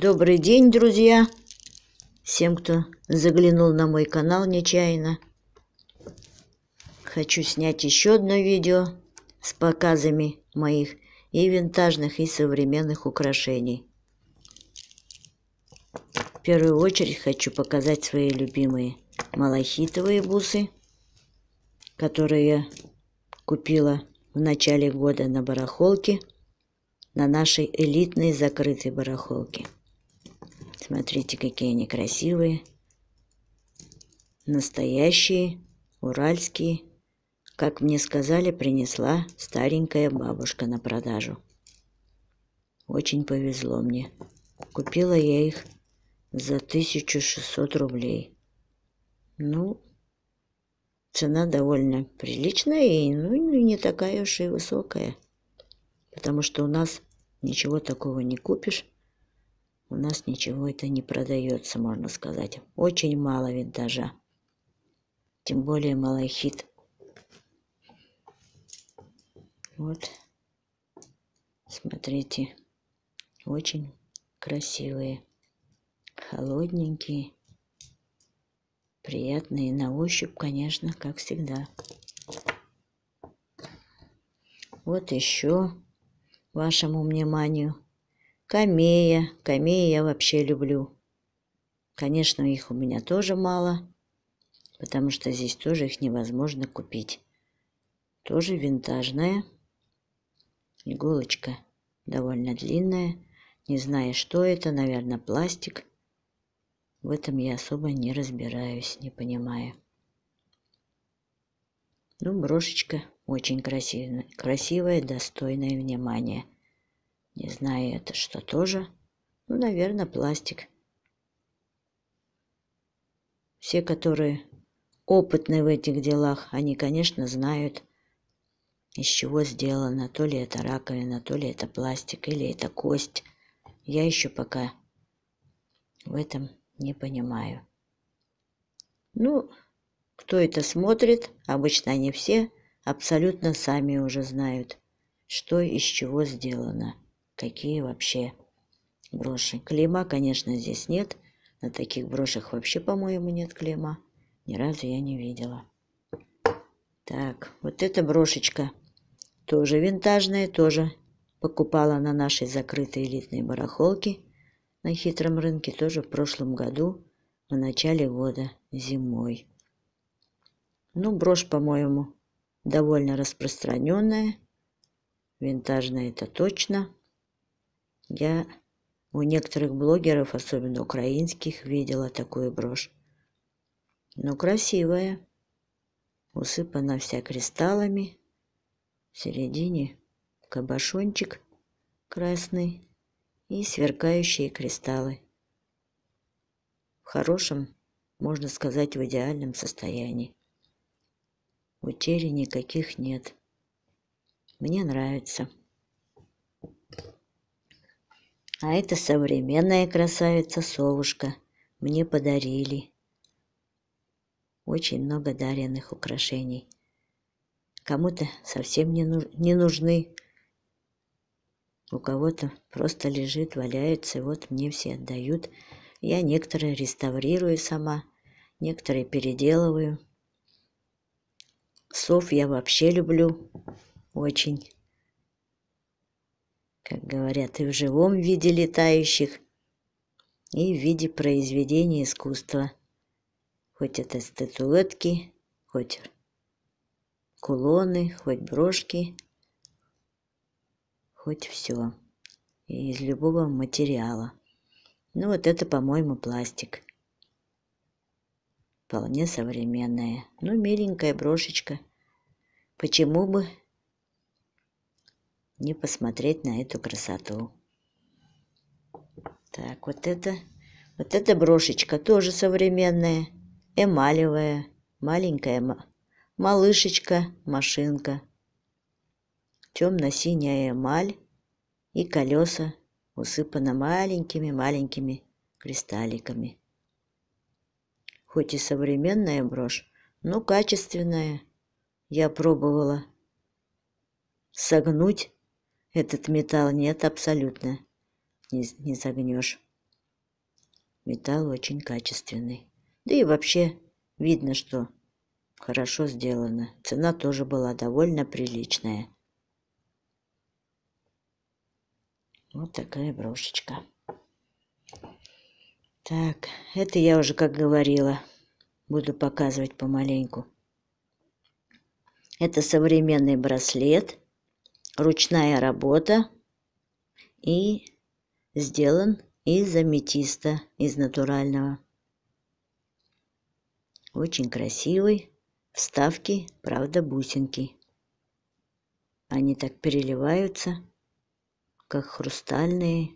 Добрый день, друзья! Всем, кто заглянул на мой канал нечаянно. Хочу снять еще одно видео с показами моих и винтажных, и современных украшений. В первую очередь хочу показать свои любимые малахитовые бусы, которые я купила в начале года на барахолке, на нашей элитной закрытой барахолке. Смотрите, какие они красивые. Настоящие, уральские. Как мне сказали, принесла старенькая бабушка на продажу. Очень повезло мне. Купила я их за 1600 рублей. Ну, цена довольно приличная и ну, не такая уж и высокая. Потому что у нас ничего такого не купишь у нас ничего это не продается, можно сказать. Очень мало винтажа. Тем более малахит. Вот. Смотрите. Очень красивые. Холодненькие. Приятные на ощупь, конечно, как всегда. Вот еще вашему вниманию Камея. Камея я вообще люблю. Конечно, их у меня тоже мало, потому что здесь тоже их невозможно купить. Тоже винтажная иголочка, довольно длинная. Не знаю, что это, наверное, пластик. В этом я особо не разбираюсь, не понимаю. Ну, брошечка очень красивая, красивая достойная внимания. Не знаю, это что тоже. Ну, наверное, пластик. Все, которые опытны в этих делах, они, конечно, знают, из чего сделано. То ли это раковина, то ли это пластик, или это кость. Я еще пока в этом не понимаю. Ну, кто это смотрит, обычно они все абсолютно сами уже знают, что из чего сделано. Какие вообще броши. Клейма, конечно, здесь нет. На таких брошах вообще, по-моему, нет клейма. Ни разу я не видела. Так, вот эта брошечка. Тоже винтажная, тоже покупала на нашей закрытой элитной барахолке на хитром рынке тоже в прошлом году, в начале года, зимой. Ну, брошь, по-моему, довольно распространенная. Винтажная это точно. Я у некоторых блогеров, особенно украинских, видела такую брошь. Но ну, красивая. Усыпана вся кристаллами. В середине кабошончик красный и сверкающие кристаллы. В хорошем, можно сказать, в идеальном состоянии. Утери никаких нет. Мне нравится а это современная красавица Совушка. Мне подарили. Очень много даренных украшений. Кому-то совсем не, нуж не нужны. У кого-то просто лежит, валяется, вот мне все отдают. Я некоторые реставрирую сама, некоторые переделываю. Сов я вообще люблю очень как говорят, и в живом виде летающих, и в виде произведения искусства. Хоть это статуэтки, хоть кулоны, хоть брошки, хоть все. из любого материала. Ну вот это, по-моему, пластик. Вполне современная. Ну, миленькая брошечка. Почему бы не посмотреть на эту красоту. Так, вот это, вот эта брошечка тоже современная, эмалевая, маленькая малышечка, машинка. Темно-синяя эмаль и колеса усыпаны маленькими-маленькими кристалликами. Хоть и современная брошь, но качественная. Я пробовала согнуть этот металл нет абсолютно. Не, не загнешь. Металл очень качественный. Да и вообще видно, что хорошо сделано. Цена тоже была довольно приличная. Вот такая брошечка. Так, это я уже, как говорила, буду показывать помаленьку. Это современный браслет ручная работа и сделан из аметиста, из натурального. Очень красивый, вставки, правда, бусинки. Они так переливаются, как хрустальные.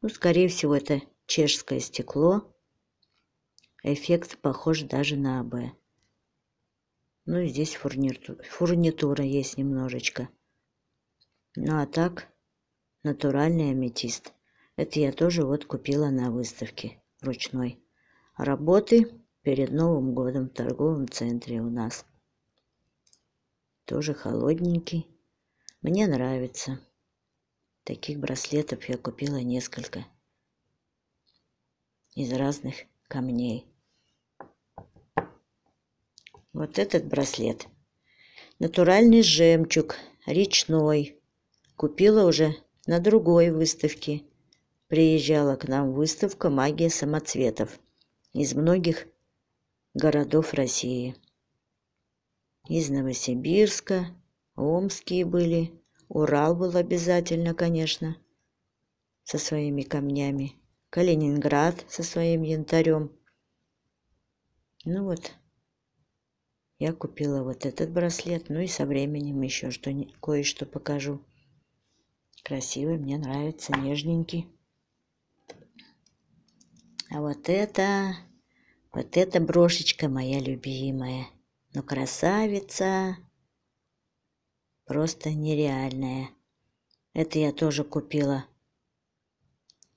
Ну, скорее всего, это чешское стекло. Эффект похож даже на АБ. Ну и здесь фурнитура, фурнитура есть немножечко. Ну а так, натуральный аметист. Это я тоже вот купила на выставке ручной. Работы перед Новым годом в торговом центре у нас. Тоже холодненький. Мне нравится. Таких браслетов я купила несколько. Из разных камней. Вот этот браслет. Натуральный жемчуг, речной купила уже на другой выставке. Приезжала к нам выставка «Магия самоцветов» из многих городов России. Из Новосибирска, Омские были, Урал был обязательно, конечно, со своими камнями, Калининград со своим янтарем. Ну вот, я купила вот этот браслет, ну и со временем еще что кое-что покажу. Красивый, мне нравится, нежненький. А вот это, вот эта брошечка моя любимая. Ну, красавица, просто нереальная. Это я тоже купила.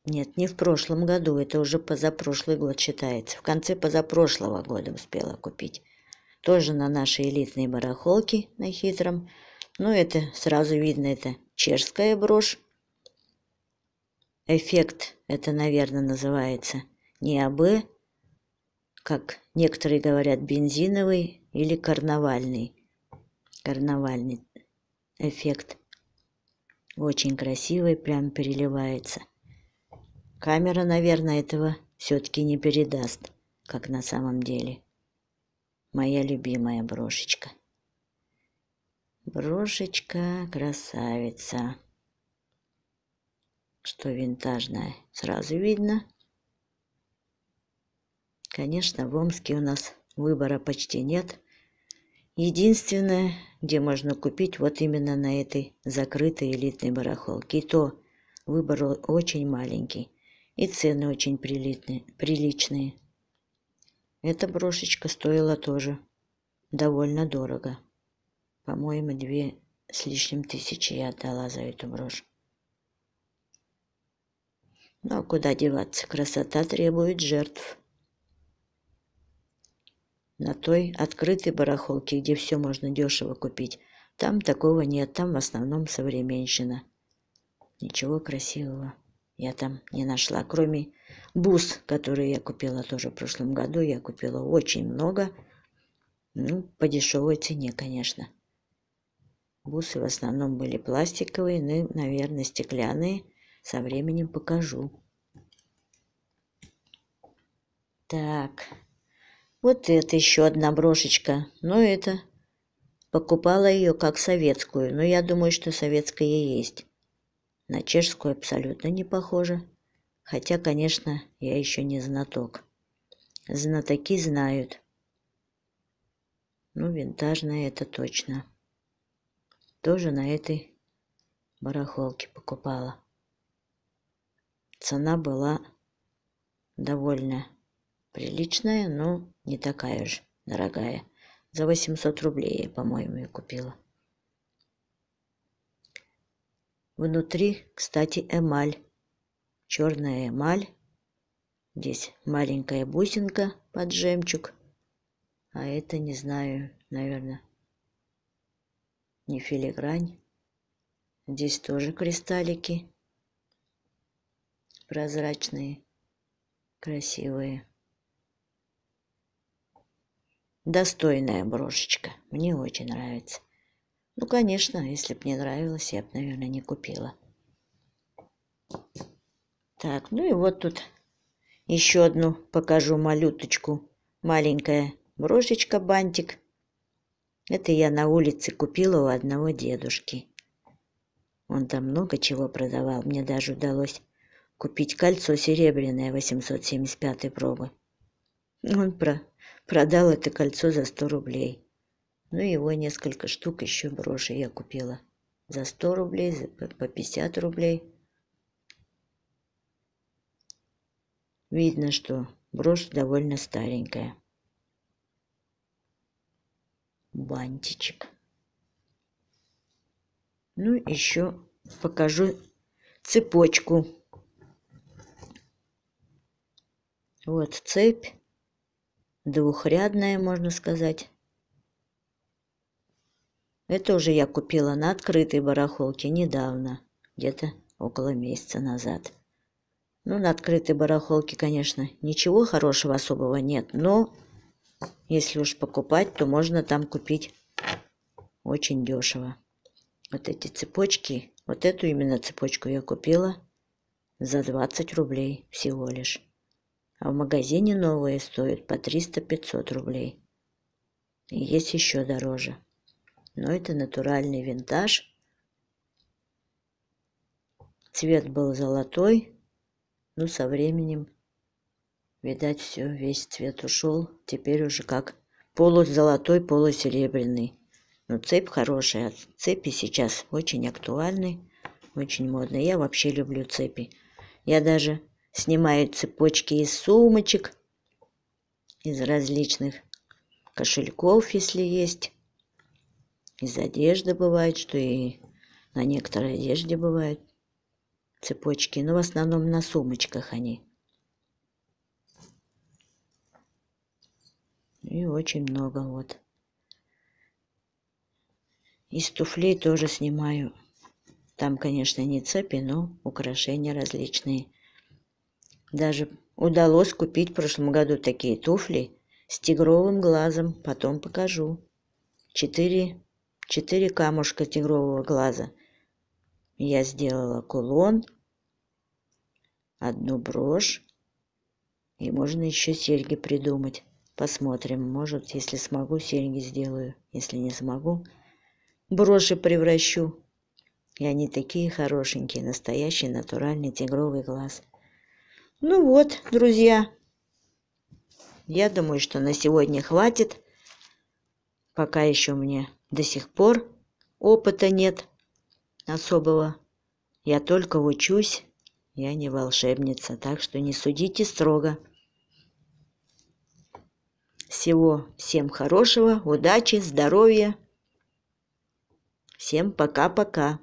Нет, не в прошлом году, это уже позапрошлый год считается. В конце позапрошлого года успела купить. Тоже на нашей элитной барахолке на хитром. Ну, это сразу видно, это чешская брошь. Эффект это, наверное, называется. Не АБ, как некоторые говорят, бензиновый или карнавальный. Карнавальный эффект. Очень красивый, прям переливается. Камера, наверное, этого все-таки не передаст, как на самом деле. Моя любимая брошечка. Брошечка красавица. Что винтажная, сразу видно. Конечно, в Омске у нас выбора почти нет. Единственное, где можно купить, вот именно на этой закрытой элитной барахолке. И то выбор очень маленький, и цены очень приличные. приличные. Эта брошечка стоила тоже довольно дорого. По-моему, две с лишним тысячи я отдала за эту брошь. Ну а куда деваться? Красота требует жертв. На той открытой барахолке, где все можно дешево купить, там такого нет, там в основном современщина. Ничего красивого я там не нашла, кроме бус, которые я купила тоже в прошлом году. Я купила очень много, ну, по дешевой цене, конечно. Бусы в основном были пластиковые, но, ну наверное, стеклянные. Со временем покажу. Так, вот это еще одна брошечка. Но ну, это покупала ее как советскую, но ну, я думаю, что советская есть. На чешскую абсолютно не похоже. Хотя, конечно, я еще не знаток. Знатоки знают. Ну, винтажная это точно тоже на этой барахолке покупала. Цена была довольно приличная, но не такая же дорогая. За 800 рублей я, по-моему, ее купила. Внутри, кстати, эмаль. Черная эмаль. Здесь маленькая бусинка под жемчуг. А это, не знаю, наверное, не филигрань. Здесь тоже кристаллики прозрачные, красивые. Достойная брошечка, мне очень нравится. Ну, конечно, если бы не нравилось, я бы, наверное, не купила. Так, ну и вот тут еще одну покажу малюточку. Маленькая брошечка, бантик. Это я на улице купила у одного дедушки. Он там много чего продавал. Мне даже удалось купить кольцо серебряное 875 пробы. Он про продал это кольцо за 100 рублей. Ну, его несколько штук еще броши я купила. За 100 рублей, за, по 50 рублей. Видно, что брошь довольно старенькая бантичек. Ну, еще покажу цепочку. Вот цепь, двухрядная, можно сказать. Это уже я купила на открытой барахолке недавно, где-то около месяца назад. Ну, на открытой барахолке, конечно, ничего хорошего особого нет, но если уж покупать, то можно там купить очень дешево. Вот эти цепочки, вот эту именно цепочку я купила за 20 рублей всего лишь. А в магазине новые стоят по 300-500 рублей. И есть еще дороже. Но это натуральный винтаж. Цвет был золотой, но со временем Видать, все, весь цвет ушел. Теперь уже как полузолотой, полусеребряный. Но ну, цепь хорошая. А цепи сейчас очень актуальны, очень модные. Я вообще люблю цепи. Я даже снимаю цепочки из сумочек, из различных кошельков, если есть. Из одежды бывает, что и на некоторой одежде бывают цепочки. Но в основном на сумочках они. И очень много вот. Из туфлей тоже снимаю. Там, конечно, не цепи, но украшения различные. Даже удалось купить в прошлом году такие туфли с тигровым глазом. Потом покажу. Четыре, четыре камушка тигрового глаза. Я сделала кулон, одну брошь. И можно еще серьги придумать. Посмотрим, может, если смогу, серьги сделаю. Если не смогу, броши превращу. И они такие хорошенькие, настоящий натуральный тигровый глаз. Ну вот, друзья, я думаю, что на сегодня хватит. Пока еще мне до сих пор опыта нет особого. Я только учусь, я не волшебница, так что не судите строго. Всего всем хорошего, удачи, здоровья. Всем пока-пока.